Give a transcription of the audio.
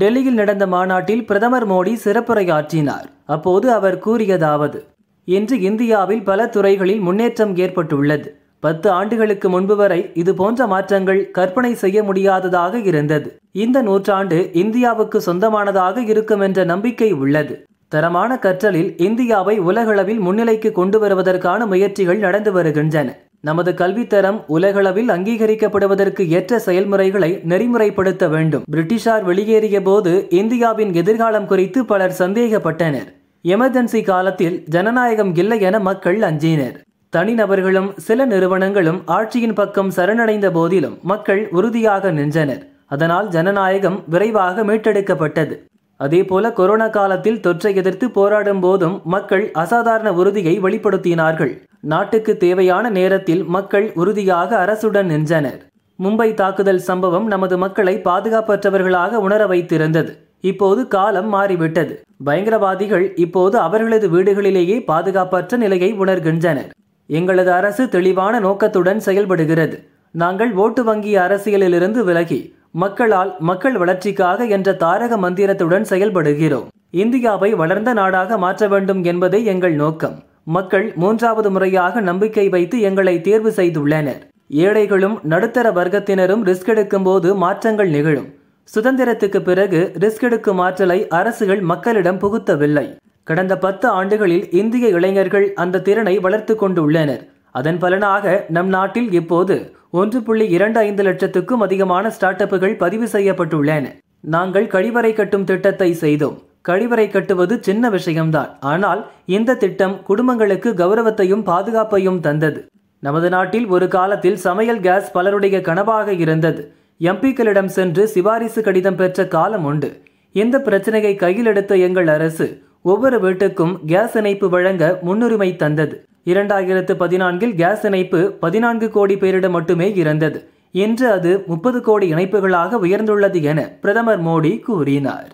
டெல்லியில் நடந்த மாநாட்டில் பிரதமர் மோடி சிறப்புரையாற்றினார் அப்போது அவர் கூறியதாவது இன்று இந்தியாவில் பல துறைகளில் முன்னேற்றம் ஏற்பட்டுள்ளது பத்து ஆண்டுகளுக்கு முன்பு வரை இது போன்ற மாற்றங்கள் கற்பனை செய்ய முடியாததாக இருந்தது இந்த நூற்றாண்டு இந்தியாவுக்கு சொந்தமானதாக இருக்கும் என்ற நம்பிக்கை உள்ளது தரமான கற்றலில் இந்தியாவை உலகளவில் முன்னிலைக்கு கொண்டு வருவதற்கான முயற்சிகள் நடந்து வருகின்றன நமது கல்வித்தரம் உலகளவில் அங்கீகரிக்கப்படுவதற்கு ஏற்ற செயல்முறைகளை நெறிமுறைப்படுத்த வேண்டும் பிரிட்டிஷார் வெளியேறிய போது இந்தியாவின் எதிர்காலம் குறித்து பலர் சந்தேகப்பட்டனர் எமர்ஜென்சி காலத்தில் ஜனநாயகம் இல்லை என மக்கள் அஞ்சினர் தனிநபர்களும் சில நிறுவனங்களும் ஆட்சியின் பக்கம் சரணடைந்த போதிலும் மக்கள் உறுதியாக நின்றனர் அதனால் ஜனநாயகம் விரைவாக மீட்டெடுக்கப்பட்டது அதேபோல கொரோனா காலத்தில் தொற்றை எதிர்த்து போராடும் போதும் மக்கள் அசாதாரண உறுதியை வெளிப்படுத்தினார்கள் நாட்டுக்கு தேவையான நேரத்தில் மக்கள் உறுதியாக அரசுடன் நின்றனர் மும்பை தாக்குதல் சம்பவம் நமது மக்களை பாதுகாப்பற்றவர்களாக உணர வைத்திருந்தது இப்போது காலம் மாறிவிட்டது பயங்கரவாதிகள் இப்போது அவர்களது வீடுகளிலேயே பாதுகாப்பற்ற நிலையை உணர்கின்றனர் எங்களது அரசு தெளிவான நோக்கத்துடன் செயல்படுகிறது நாங்கள் ஓட்டு வங்கி அரசியலிலிருந்து விலகி மக்களால் மக்கள் வளர்ச்சிக்காக என்ற தாரக மந்திரத்துடன் செயல்படுகிறோம் இந்தியாவை வளர்ந்த நாடாக மாற்ற வேண்டும் என்பதே எங்கள் நோக்கம் மக்கள் மூன்றாவது முறையாக நம்பிக்கை வைத்து எங்களை தேர்வு செய்துள்ளனர் ஏழைகளும் நடுத்தர வர்க்கத்தினரும் ரிஸ்க் எடுக்கும் போது மாற்றங்கள் நிகழும் சுதந்திரத்துக்கு பிறகு ரிஸ்க் எடுக்கும் ஆற்றலை அரசுகள் மக்களிடம் புகுத்தவில்லை கடந்த பத்து ஆண்டுகளில் இந்திய இளைஞர்கள் அந்த திறனை வளர்த்து கொண்டுள்ளனர் அதன் பலனாக நம் நாட்டில் இப்போது ஒன்று புள்ளி இரண்டு ஐந்து லட்சத்துக்கும் அதிகமான ஸ்டார்ட் அப்புகள் பதிவு செய்யப்பட்டுள்ளன நாங்கள் கழிவறை கட்டும் திட்டத்தை செய்தோம் கழிவறை கட்டுவது சின்ன விஷயம்தான் ஆனால் இந்த திட்டம் குடும்பங்களுக்கு கௌரவத்தையும் பாதுகாப்பையும் தந்தது நமது நாட்டில் ஒரு காலத்தில் சமையல் கேஸ் பலருடைய கனவாக இருந்தது எம்பிக்களிடம் சென்று சிபாரிசு கடிதம் பெற்ற காலம் உண்டு இந்த பிரச்சனையை கையில் எடுத்த எங்கள் அரசு ஒவ்வொரு வீட்டுக்கும் கேஸ் இணைப்பு வழங்க முன்னுரிமை தந்தது இரண்டாயிரத்து பதினான்கில் கேஸ் இணைப்பு பதினான்கு கோடி பேரிடம் மட்டுமே இருந்தது இன்று அது முப்பது கோடி இணைப்புகளாக உயர்ந்துள்ளது என பிரதமர் மோடி கூறினார்